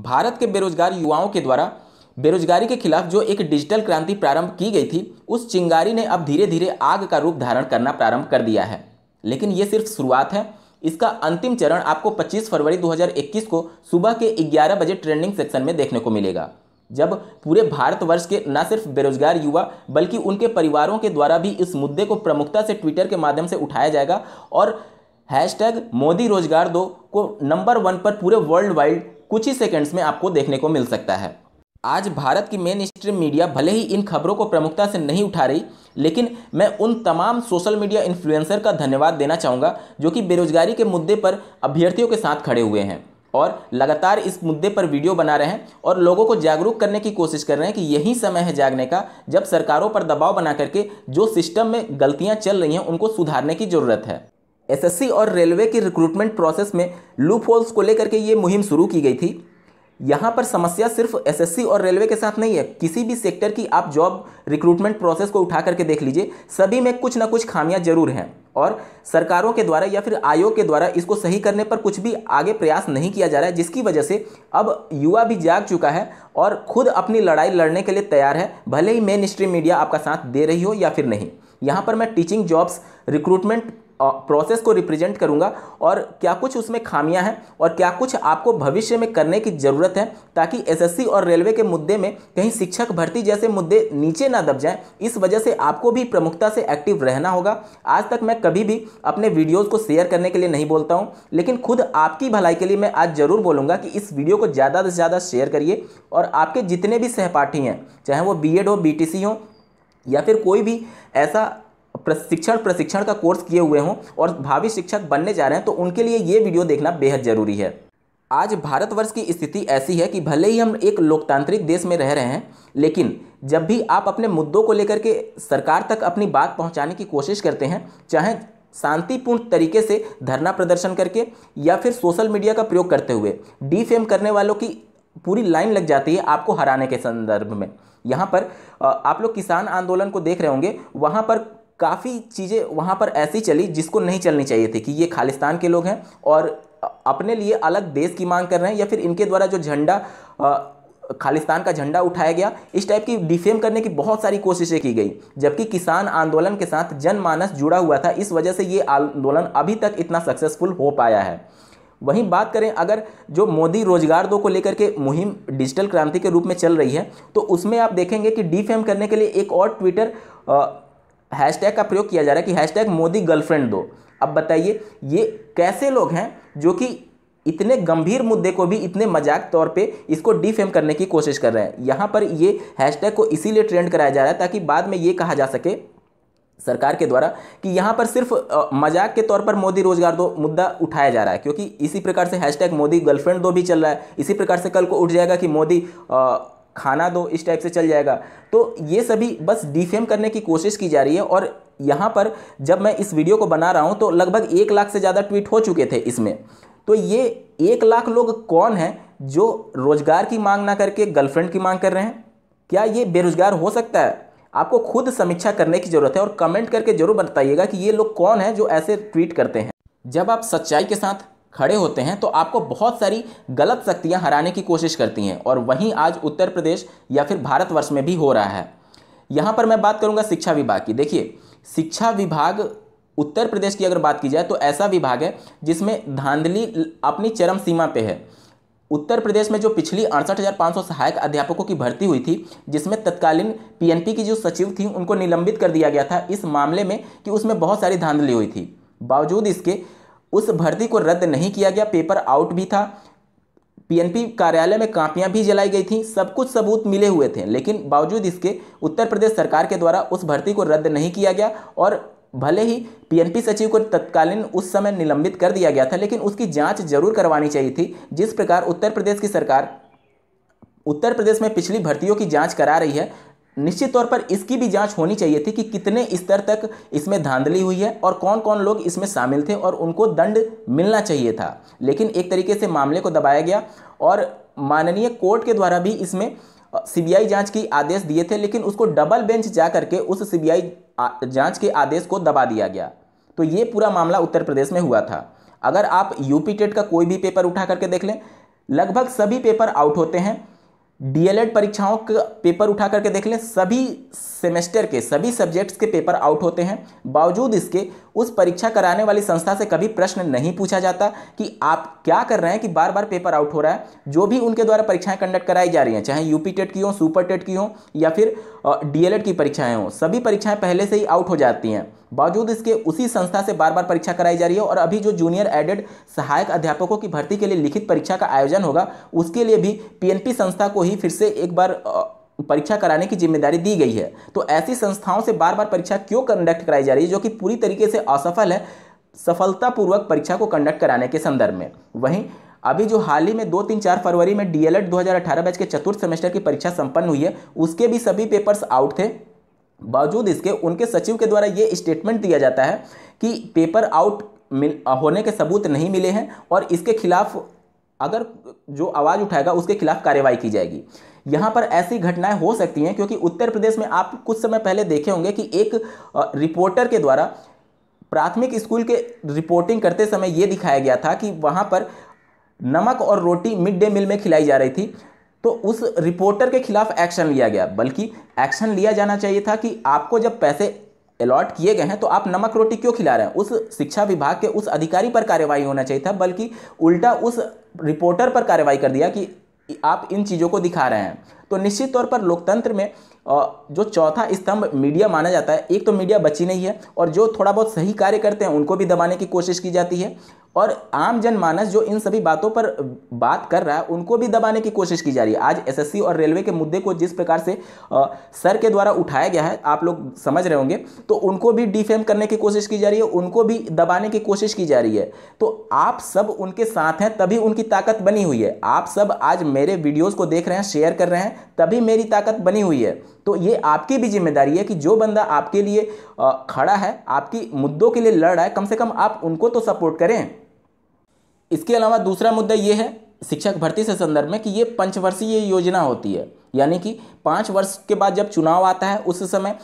भारत के बेरोजगार युवाओं के द्वारा बेरोजगारी के खिलाफ जो एक डिजिटल क्रांति प्रारंभ की गई थी उस चिंगारी ने अब धीरे धीरे आग का रूप धारण करना प्रारंभ कर दिया है लेकिन ये सिर्फ शुरुआत है इसका अंतिम चरण आपको 25 फरवरी 2021 को सुबह के 11 बजे ट्रेंडिंग सेक्शन में देखने को मिलेगा जब पूरे भारतवर्ष के न सिर्फ बेरोजगार युवा बल्कि उनके परिवारों के द्वारा भी इस मुद्दे को प्रमुखता से ट्विटर के माध्यम से उठाया जाएगा और हैशटैग मोदी रोजगार दो को नंबर वन पर पूरे वर्ल्ड वाइड कुछ ही सेकंड्स में आपको देखने को मिल सकता है आज भारत की मेन स्ट्रीम मीडिया भले ही इन खबरों को प्रमुखता से नहीं उठा रही लेकिन मैं उन तमाम सोशल मीडिया इन्फ्लुएंसर का धन्यवाद देना चाहूँगा जो कि बेरोजगारी के मुद्दे पर अभ्यर्थियों के साथ खड़े हुए हैं और लगातार इस मुद्दे पर वीडियो बना रहे हैं और लोगों को जागरूक करने की कोशिश कर रहे हैं कि यही समय है जागने का जब सरकारों पर दबाव बना करके जो सिस्टम में गलतियाँ चल रही हैं उनको सुधारने की ज़रूरत है एसएससी और रेलवे की रिक्रूटमेंट प्रोसेस में लूप होल्स को लेकर के ये मुहिम शुरू की गई थी यहाँ पर समस्या सिर्फ एसएससी और रेलवे के साथ नहीं है किसी भी सेक्टर की आप जॉब रिक्रूटमेंट प्रोसेस को उठा करके देख लीजिए सभी में कुछ ना कुछ खामियाँ जरूर हैं और सरकारों के द्वारा या फिर आयोग के द्वारा इसको सही करने पर कुछ भी आगे प्रयास नहीं किया जा रहा है जिसकी वजह से अब युवा भी जाग चुका है और खुद अपनी लड़ाई लड़ने के लिए तैयार है भले ही मेन स्ट्रीम मीडिया आपका साथ दे रही हो या फिर नहीं यहाँ पर मैं टीचिंग जॉब्स रिक्रूटमेंट प्रोसेस को रिप्रेजेंट करूँगा और क्या कुछ उसमें खामियां हैं और क्या कुछ आपको भविष्य में करने की ज़रूरत है ताकि एसएससी और रेलवे के मुद्दे में कहीं शिक्षक भर्ती जैसे मुद्दे नीचे ना दब जाएं इस वजह से आपको भी प्रमुखता से एक्टिव रहना होगा आज तक मैं कभी भी अपने वीडियोज़ को शेयर करने के लिए नहीं बोलता हूँ लेकिन खुद आपकी भलाई के लिए मैं आज ज़रूर बोलूँगा कि इस वीडियो को ज़्यादा से ज़्यादा शेयर करिए और आपके जितने भी सहपाठी हैं चाहे वो बी हो बी हो या फिर कोई भी ऐसा प्रशिक्षण प्रशिक्षण का कोर्स किए हुए हों और भावी शिक्षक बनने जा रहे हैं तो उनके लिए ये वीडियो देखना बेहद ज़रूरी है आज भारतवर्ष की स्थिति ऐसी है कि भले ही हम एक लोकतांत्रिक देश में रह रहे हैं लेकिन जब भी आप अपने मुद्दों को लेकर के सरकार तक अपनी बात पहुंचाने की कोशिश करते हैं चाहे शांतिपूर्ण तरीके से धरना प्रदर्शन करके या फिर सोशल मीडिया का प्रयोग करते हुए डीफेम करने वालों की पूरी लाइन लग जाती है आपको हराने के संदर्भ में यहाँ पर आप लोग किसान आंदोलन को देख रहे होंगे वहाँ पर काफ़ी चीज़ें वहाँ पर ऐसी चली जिसको नहीं चलनी चाहिए थी कि ये खालिस्तान के लोग हैं और अपने लिए अलग देश की मांग कर रहे हैं या फिर इनके द्वारा जो झंडा खालिस्तान का झंडा उठाया गया इस टाइप की डिफेम करने की बहुत सारी कोशिशें की गई जबकि किसान आंदोलन के साथ जनमानस जुड़ा हुआ था इस वजह से ये आंदोलन अभी तक इतना सक्सेसफुल हो पाया है वहीं बात करें अगर जो मोदी रोजगार दो को लेकर के मुहिम डिजिटल क्रांति के रूप में चल रही है तो उसमें आप देखेंगे कि डिफेम करने के लिए एक और ट्विटर हैशटैग का प्रयोग किया जा रहा है कि हैशटैग मोदी गर्लफ्रेंड दो अब बताइए ये कैसे लोग हैं जो कि इतने गंभीर मुद्दे को भी इतने मजाक तौर पे इसको डिफेम करने की कोशिश कर रहे हैं यहाँ पर ये हैशटैग को इसीलिए ट्रेंड कराया जा रहा है ताकि बाद में ये कहा जा सके सरकार के द्वारा कि यहाँ पर सिर्फ मजाक के तौर पर मोदी रोजगार दो मुद्दा उठाया जा रहा है क्योंकि इसी प्रकार से हैशटैग मोदी गर्लफ्रेंड दो भी चल रहा है इसी प्रकार से कल को उठ जाएगा कि मोदी खाना दो इस टाइप से चल जाएगा तो ये सभी बस डिफेम करने की कोशिश की जा रही है और यहाँ पर जब मैं इस वीडियो को बना रहा हूँ तो लगभग एक लाख से ज़्यादा ट्वीट हो चुके थे इसमें तो ये एक लाख लोग कौन हैं जो रोज़गार की मांग ना करके गर्लफ्रेंड की मांग कर रहे हैं क्या ये बेरोज़गार हो सकता है आपको खुद समीक्षा करने की ज़रूरत है और कमेंट करके ज़रूर बताइएगा कि ये लोग कौन हैं जो ऐसे ट्वीट करते हैं जब आप सच्चाई के साथ खड़े होते हैं तो आपको बहुत सारी गलत शक्तियाँ हराने की कोशिश करती हैं और वहीं आज उत्तर प्रदेश या फिर भारतवर्ष में भी हो रहा है यहाँ पर मैं बात करूँगा शिक्षा विभाग की देखिए शिक्षा विभाग उत्तर प्रदेश की अगर बात की जाए तो ऐसा विभाग है जिसमें धांधली अपनी चरम सीमा पे है उत्तर प्रदेश में जो पिछली अड़सठ सहायक अध्यापकों की भर्ती हुई थी जिसमें तत्कालीन पीएनपी की जो सचिव थी उनको निलंबित कर दिया गया था इस मामले में कि उसमें बहुत सारी धांधली हुई थी बावजूद इसके उस भर्ती को रद्द नहीं किया गया पेपर आउट भी था पीएनपी कार्यालय में कापियां भी जलाई गई थी सब कुछ सबूत मिले हुए थे लेकिन बावजूद इसके उत्तर प्रदेश सरकार के द्वारा उस भर्ती को रद्द नहीं किया गया और भले ही पीएनपी सचिव को तत्कालीन उस समय निलंबित कर दिया गया था लेकिन उसकी जांच जरूर करवानी चाहिए थी जिस प्रकार उत्तर प्रदेश की सरकार उत्तर प्रदेश में पिछली भर्तियों की जांच करा रही है निश्चित तौर पर इसकी भी जांच होनी चाहिए थी कि कितने स्तर तक इसमें धांधली हुई है और कौन कौन लोग इसमें शामिल थे और उनको दंड मिलना चाहिए था लेकिन एक तरीके से मामले को दबाया गया और माननीय कोर्ट के द्वारा भी इसमें सीबीआई जांच की आदेश दिए थे लेकिन उसको डबल बेंच जा करके उस सीबीआई जांच के आदेश को दबा दिया गया तो ये पूरा मामला उत्तर प्रदेश में हुआ था अगर आप यूपी टेट का कोई भी पेपर उठा करके देख लें लगभग सभी पेपर आउट होते हैं डीएलएड परीक्षाओं का पेपर उठा करके देख लें सभी सेमेस्टर के सभी सब्जेक्ट्स के पेपर आउट होते हैं बावजूद इसके उस परीक्षा कराने वाली संस्था से कभी प्रश्न नहीं पूछा जाता कि आप क्या कर रहे हैं कि बार बार पेपर आउट हो रहा है जो भी उनके द्वारा परीक्षाएं कंडक्ट कराई जा रही हैं चाहे यूपी टेट की हों सुपर टेट की हों या फिर डीएलएड की परीक्षाएँ हों सभी परीक्षाएँ पहले से ही आउट हो जाती हैं बावजूद इसके उसी संस्था से बार बार परीक्षा कराई जा रही है और अभी जो जूनियर एडेड सहायक अध्यापकों की भर्ती के लिए लिखित परीक्षा का आयोजन होगा उसके लिए भी पीएनपी संस्था को ही फिर से एक बार परीक्षा कराने की जिम्मेदारी दी गई है तो ऐसी संस्थाओं से बार बार परीक्षा क्यों कंडक्ट कराई जा रही है जो कि पूरी तरीके से असफल है सफलतापूर्वक परीक्षा को कंडक्ट कराने के संदर्भ में वहीं अभी जो हाल ही में दो तीन चार फरवरी में डीएलएड 2018 बैच के चतुर्थ सेमेस्टर की परीक्षा संपन्न हुई है उसके भी सभी पेपर्स आउट थे बावजूद इसके उनके सचिव के द्वारा ये स्टेटमेंट दिया जाता है कि पेपर आउट मिल होने के सबूत नहीं मिले हैं और इसके खिलाफ अगर जो आवाज़ उठाएगा उसके खिलाफ कार्रवाई की जाएगी यहाँ पर ऐसी घटनाएं हो सकती हैं क्योंकि उत्तर प्रदेश में आप कुछ समय पहले देखे होंगे कि एक रिपोर्टर के द्वारा प्राथमिक स्कूल के रिपोर्टिंग करते समय ये दिखाया गया था कि वहाँ पर नमक और रोटी मिड डे मील में खिलाई जा रही थी तो उस रिपोर्टर के खिलाफ एक्शन लिया गया बल्कि एक्शन लिया जाना चाहिए था कि आपको जब पैसे अलॉट किए गए हैं तो आप नमक रोटी क्यों खिला रहे हैं उस शिक्षा विभाग के उस अधिकारी पर कार्रवाई होना चाहिए था बल्कि उल्टा उस रिपोर्टर पर कार्रवाई कर दिया कि आप इन चीज़ों को दिखा रहे हैं तो निश्चित तौर पर लोकतंत्र में जो चौथा स्तंभ मीडिया माना जाता है एक तो मीडिया बची नहीं है और जो थोड़ा बहुत सही कार्य करते हैं उनको भी दबाने की कोशिश की जाती है और आम जनमानस जो इन सभी बातों पर बात कर रहा है उनको भी दबाने की कोशिश की जा रही है आज एसएससी और रेलवे के मुद्दे को जिस प्रकार से आ, सर के द्वारा उठाया गया है आप लोग समझ रहे होंगे तो उनको भी डिफेम करने की कोशिश की जा रही है उनको भी दबाने की कोशिश की जा रही है तो आप सब उनके साथ हैं तभी उनकी ताकत बनी हुई है आप सब आज मेरे वीडियोज़ को देख रहे हैं शेयर कर रहे हैं तभी मेरी ताकत बनी हुई है तो ये आपकी भी जिम्मेदारी है कि जो बंदा आपके लिए खड़ा है आपकी मुद्दों के लिए लड़ रहा है कम से कम आप उनको तो सपोर्ट करें इसके अलावा दूसरा मुद्दा ये है शिक्षक भर्ती से संदर्भ में कि ये पंचवर्षीय योजना होती है यानी कि पाँच वर्ष के बाद जब चुनाव आता है उस समय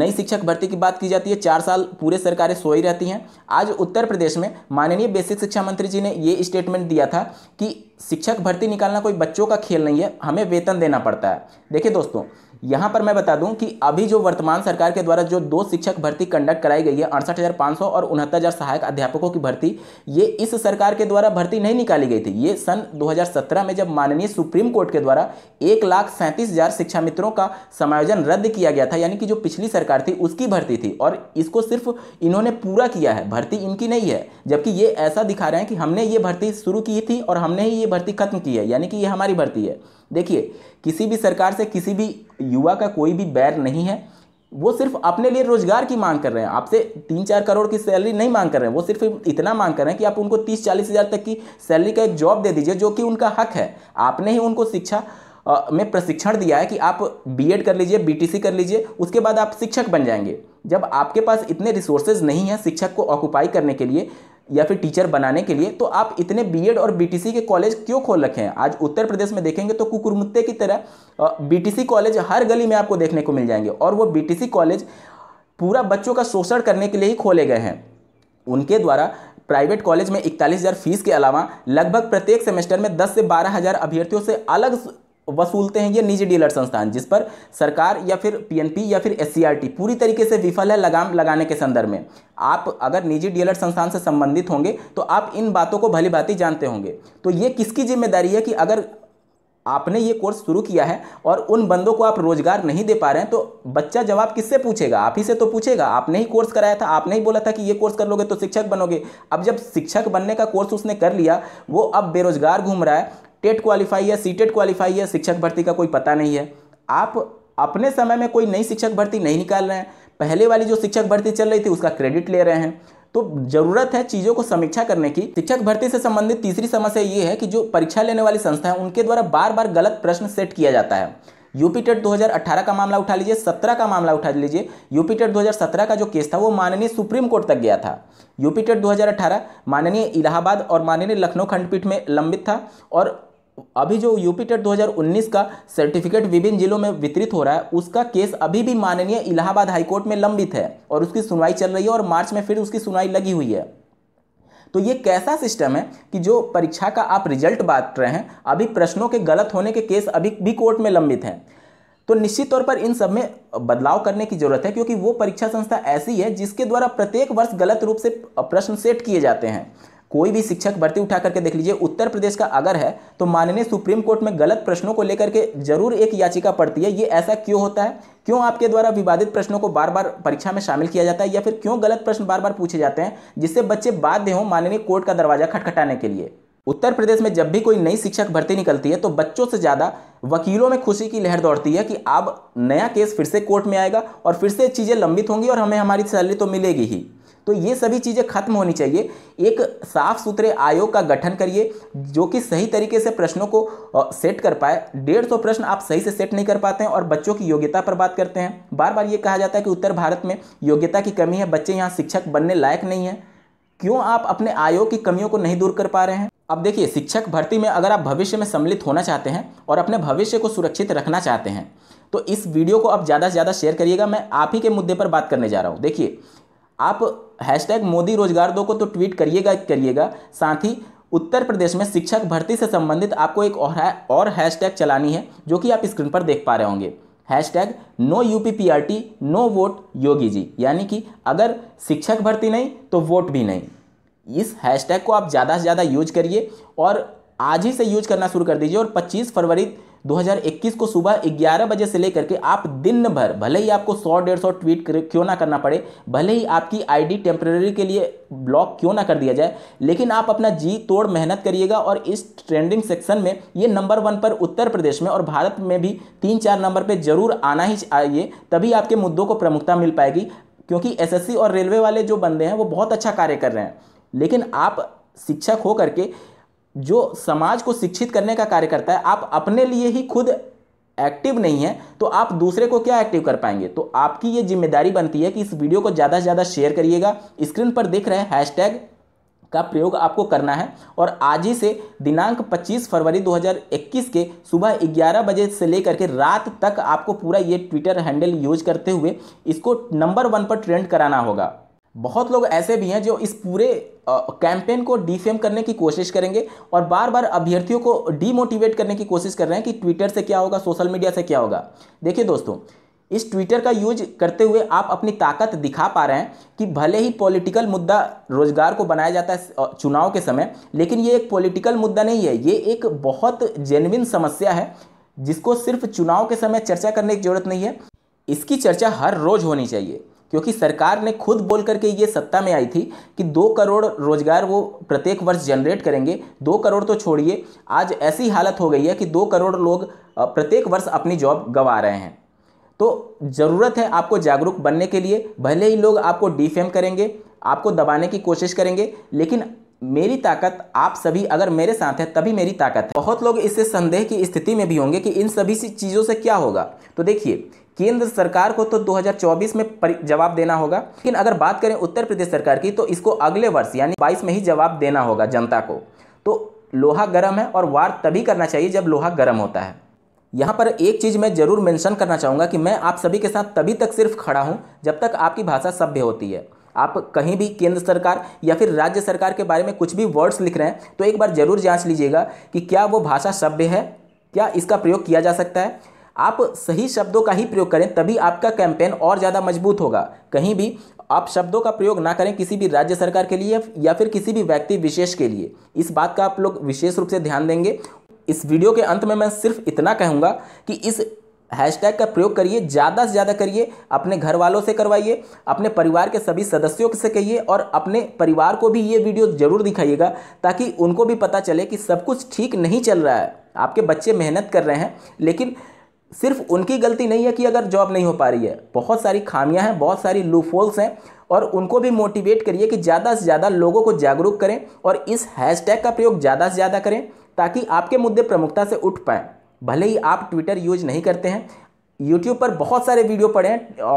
नई शिक्षक भर्ती की बात की जाती है चार साल पूरे सरकारें सोई रहती हैं आज उत्तर प्रदेश में माननीय बेसिक शिक्षा मंत्री जी ने ये स्टेटमेंट दिया था कि शिक्षक भर्ती निकालना कोई बच्चों का खेल नहीं है हमें वेतन देना पड़ता है देखिए दोस्तों यहाँ पर मैं बता दूं कि अभी जो वर्तमान सरकार के द्वारा जो दो शिक्षक भर्ती कंडक्ट कराई गई है अड़सठ हज़ार पाँच सौ और उनहत्तर हज़ार सहायक अध्यापकों की भर्ती ये इस सरकार के द्वारा भर्ती नहीं निकाली गई थी ये सन 2017 में जब माननीय सुप्रीम कोर्ट के द्वारा एक लाख सैंतीस हज़ार शिक्षा मित्रों का समायोजन रद्द किया गया था यानी कि जो पिछली सरकार थी उसकी भर्ती थी और इसको सिर्फ इन्होंने पूरा किया है भर्ती इनकी नहीं है जबकि ये ऐसा दिखा रहे हैं कि हमने ये भर्ती शुरू की थी और हमने ही ये भर्ती खत्म की है यानी कि ये हमारी भर्ती है देखिए किसी भी सरकार से किसी भी युवा का कोई भी बैर नहीं है वो सिर्फ अपने लिए रोजगार की मांग कर रहे हैं आपसे तीन चार करोड़ की सैलरी नहीं मांग कर रहे हैं वो सिर्फ इतना मांग कर रहे हैं कि आप उनको तीस चालीस हज़ार तक की सैलरी का एक जॉब दे दीजिए जो कि उनका हक है आपने ही उनको शिक्षा में प्रशिक्षण दिया है कि आप बीएड कर लीजिए बीटीसी कर लीजिए उसके बाद आप शिक्षक बन जाएंगे जब आपके पास इतने रिसोर्सेज नहीं हैं शिक्षक को ऑक्युपाई करने के लिए या फिर टीचर बनाने के लिए तो आप इतने बीएड और बीटीसी के कॉलेज क्यों खोल रखे हैं आज उत्तर प्रदेश में देखेंगे तो कुकुरमुत्ते की तरह बीटीसी कॉलेज हर गली में आपको देखने को मिल जाएंगे और वो बीटीसी कॉलेज पूरा बच्चों का शोषण करने के लिए ही खोले गए हैं उनके द्वारा प्राइवेट कॉलेज में इकतालीस हज़ार फीस के अलावा लगभग प्रत्येक सेमेस्टर में दस से बारह हज़ार अभ्यर्थियों से अलग वसूलते हैं ये निजी डीलर संस्थान जिस पर सरकार या फिर पीएनपी या फिर एस पूरी तरीके से विफल है लगाम लगाने के संदर्भ में आप अगर निजी डीलर संस्थान से संबंधित होंगे तो आप इन बातों को भली भांति जानते होंगे तो ये किसकी जिम्मेदारी है कि अगर आपने ये कोर्स शुरू किया है और उन बंदों को आप रोजगार नहीं दे पा रहे हैं तो बच्चा जवाब किससे पूछेगा आप ही से तो पूछेगा आपने ही कोर्स कराया था आपने ही बोला था कि ये कोर्स कर लोगे तो शिक्षक बनोगे अब जब शिक्षक बनने का कोर्स उसने कर लिया वो अब बेरोजगार घूम रहा है टेट क्वालिफाई है टेट क्वालिफाई है शिक्षक भर्ती का कोई पता नहीं है आप अपने समय में कोई नई शिक्षक भर्ती नहीं निकाल रहे हैं पहले वाली जो शिक्षक भर्ती चल रही थी उसका क्रेडिट ले रहे हैं तो जरूरत है चीज़ों को समीक्षा करने की शिक्षक भर्ती से संबंधित तीसरी समस्या ये है कि जो परीक्षा लेने वाली संस्था है उनके द्वारा बार बार गलत प्रश्न सेट किया जाता है यूपी टेट 2018 का मामला उठा लीजिए 17 का मामला उठा लीजिए यूपी टेट 2017 का जो केस था वो माननीय सुप्रीम कोर्ट तक गया था यूपी टेट 2018 माननीय इलाहाबाद और माननीय लखनऊ खंडपीठ में लंबित था और अभी जो यूपीटेट 2019 का सर्टिफिकेट विभिन्न जिलों में वितरित हो रहा है उसका केस अभी भी माननीय इलाहाबाद हाईकोर्ट में लंबित है और उसकी सुनवाई चल रही है और मार्च में फिर उसकी सुनवाई लगी हुई है तो ये कैसा सिस्टम है कि जो परीक्षा का आप रिजल्ट बांट रहे हैं अभी प्रश्नों के गलत होने के केस अभी भी कोर्ट में लंबित हैं तो निश्चित तौर पर इन सब में बदलाव करने की जरूरत है क्योंकि वो परीक्षा संस्था ऐसी है जिसके द्वारा प्रत्येक वर्ष गलत रूप से प्रश्न सेट किए जाते हैं कोई भी शिक्षक भर्ती उठा करके देख लीजिए उत्तर प्रदेश का अगर है तो माननीय सुप्रीम कोर्ट में गलत प्रश्नों को लेकर के जरूर एक याचिका पड़ती है ये ऐसा क्यों होता है क्यों आपके द्वारा विवादित प्रश्नों को बार बार परीक्षा में शामिल किया जाता है या फिर क्यों गलत प्रश्न बार बार पूछे जाते हैं जिससे बच्चे बाध्य हों माननीय कोर्ट का दरवाजा खटखटाने के लिए उत्तर प्रदेश में जब भी कोई नई शिक्षक भर्ती निकलती है तो बच्चों से ज़्यादा वकीलों में खुशी की लहर दौड़ती है कि अब नया केस फिर से कोर्ट में आएगा और फिर से चीज़ें लंबित होंगी और हमें हमारी सैलरी तो मिलेगी ही तो ये सभी चीज़ें खत्म होनी चाहिए एक साफ सुथरे आयोग का गठन करिए जो कि सही तरीके से प्रश्नों को सेट कर पाए डेढ़ सौ प्रश्न आप सही से सेट नहीं कर पाते हैं और बच्चों की योग्यता पर बात करते हैं बार बार ये कहा जाता है कि उत्तर भारत में योग्यता की कमी है बच्चे यहाँ शिक्षक बनने लायक नहीं है क्यों आप अपने आयोग की कमियों को नहीं दूर कर पा रहे हैं अब देखिए शिक्षक भर्ती में अगर आप भविष्य में सम्मिलित होना चाहते हैं और अपने भविष्य को सुरक्षित रखना चाहते हैं तो इस वीडियो को आप ज़्यादा से ज़्यादा शेयर करिएगा मैं आप ही के मुद्दे पर बात करने जा रहा हूँ देखिए आप हैशटैग मोदी रोजगार दो को तो ट्वीट करिएगा करिएगा साथ ही उत्तर प्रदेश में शिक्षक भर्ती से संबंधित आपको एक और है और हैशटैग चलानी है जो कि आप स्क्रीन पर देख पा रहे होंगे hashtag no U P P R T no vote Yogi ji यानी कि अगर शिक्षक भर्ती नहीं तो वोट भी नहीं इस हैशटैग को आप ज़्यादा से ज़्यादा यूज करिए और आज ही से यूज करना शुरू कर दीजिए और 25 फरवरी 2021 को सुबह 11 बजे से लेकर के आप दिन भर भले ही आपको 100 डेढ़ सौ ट्वीट क्यों ना करना पड़े भले ही आपकी आईडी टेम्प्रेरी के लिए ब्लॉक क्यों ना कर दिया जाए लेकिन आप अपना जी तोड़ मेहनत करिएगा और इस ट्रेंडिंग सेक्शन में ये नंबर वन पर उत्तर प्रदेश में और भारत में भी तीन चार नंबर पर जरूर आना ही चाहिए तभी आपके मुद्दों को प्रमुखता मिल पाएगी क्योंकि एसएससी और रेलवे वाले जो बंदे हैं वो बहुत अच्छा कार्य कर रहे हैं लेकिन आप शिक्षक हो करके जो समाज को शिक्षित करने का कार्य करता है आप अपने लिए ही खुद एक्टिव नहीं है तो आप दूसरे को क्या एक्टिव कर पाएंगे तो आपकी ये जिम्मेदारी बनती है कि इस वीडियो को ज़्यादा से ज़्यादा शेयर करिएगा स्क्रीन पर देख रहे हैंशटैग का प्रयोग आपको करना है और आज ही से दिनांक 25 फरवरी 2021 के सुबह 11 बजे से लेकर के रात तक आपको पूरा ये ट्विटर हैंडल यूज करते हुए इसको नंबर वन पर ट्रेंड कराना होगा बहुत लोग ऐसे भी हैं जो इस पूरे कैंपेन को डिफेम करने की कोशिश करेंगे और बार बार अभ्यर्थियों को डीमोटिवेट करने की कोशिश कर रहे हैं कि ट्विटर से क्या होगा सोशल मीडिया से क्या होगा देखिए दोस्तों इस ट्विटर का यूज करते हुए आप अपनी ताकत दिखा पा रहे हैं कि भले ही पॉलिटिकल मुद्दा रोजगार को बनाया जाता है चुनाव के समय लेकिन ये एक पॉलिटिकल मुद्दा नहीं है ये एक बहुत जेनविन समस्या है जिसको सिर्फ चुनाव के समय चर्चा करने की जरूरत नहीं है इसकी चर्चा हर रोज होनी चाहिए क्योंकि सरकार ने खुद बोल करके ये सत्ता में आई थी कि दो करोड़ रोजगार वो प्रत्येक वर्ष जनरेट करेंगे दो करोड़ तो छोड़िए आज ऐसी हालत हो गई है कि दो करोड़ लोग प्रत्येक वर्ष अपनी जॉब गंवा रहे हैं तो ज़रूरत है आपको जागरूक बनने के लिए भले ही लोग आपको डिफेम करेंगे आपको दबाने की कोशिश करेंगे लेकिन मेरी ताकत आप सभी अगर मेरे साथ है तभी मेरी ताकत है बहुत लोग इससे संदेह की स्थिति में भी होंगे कि इन सभी चीज़ों से क्या होगा तो देखिए केंद्र सरकार को तो 2024 में जवाब देना होगा लेकिन अगर बात करें उत्तर प्रदेश सरकार की तो इसको अगले वर्ष यानी बाईस में ही जवाब देना होगा जनता को तो लोहा गर्म है और वार तभी करना चाहिए जब लोहा गर्म होता है यहाँ पर एक चीज़ मैं ज़रूर मेंशन करना चाहूँगा कि मैं आप सभी के साथ तभी तक सिर्फ खड़ा हूँ जब तक आपकी भाषा सभ्य होती है आप कहीं भी केंद्र सरकार या फिर राज्य सरकार के बारे में कुछ भी वर्ड्स लिख रहे हैं तो एक बार ज़रूर जांच लीजिएगा कि क्या वो भाषा सभ्य है क्या इसका प्रयोग किया जा सकता है आप सही शब्दों का ही प्रयोग करें तभी आपका कैंपेन और ज़्यादा मजबूत होगा कहीं भी आप शब्दों का प्रयोग ना करें किसी भी राज्य सरकार के लिए या फिर किसी भी व्यक्ति विशेष के लिए इस बात का आप लोग विशेष रूप से ध्यान देंगे इस वीडियो के अंत में मैं सिर्फ इतना कहूँगा कि इस हैशटैग का प्रयोग करिए ज़्यादा से ज़्यादा करिए अपने घर वालों से करवाइए अपने परिवार के सभी सदस्यों से कहिए और अपने परिवार को भी ये वीडियो ज़रूर दिखाइएगा ताकि उनको भी पता चले कि सब कुछ ठीक नहीं चल रहा है आपके बच्चे मेहनत कर रहे हैं लेकिन सिर्फ उनकी गलती नहीं है कि अगर जॉब नहीं हो पा रही है बहुत सारी खामियां हैं बहुत सारी लूफोल्स हैं और उनको भी मोटिवेट करिए कि ज़्यादा से ज़्यादा लोगों को जागरूक करें और इस हैशटैग का प्रयोग ज़्यादा से ज़्यादा करें ताकि आपके मुद्दे प्रमुखता से उठ पाएँ भले ही आप ट्विटर यूज नहीं करते हैं यूट्यूब पर बहुत सारे वीडियो पड़े हैं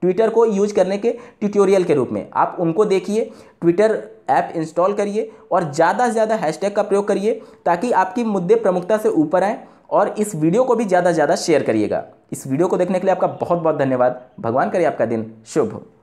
ट्विटर को यूज करने के ट्यूटोरियल के रूप में आप उनको देखिए ट्विटर ऐप इंस्टॉल करिए और ज़्यादा से ज़्यादा हैशटैग का प्रयोग करिए ताकि आपकी मुद्दे प्रमुखता से ऊपर आएँ और इस वीडियो को भी ज़्यादा से ज़्यादा शेयर करिएगा इस वीडियो को देखने के लिए आपका बहुत बहुत धन्यवाद भगवान करिए आपका दिन शुभ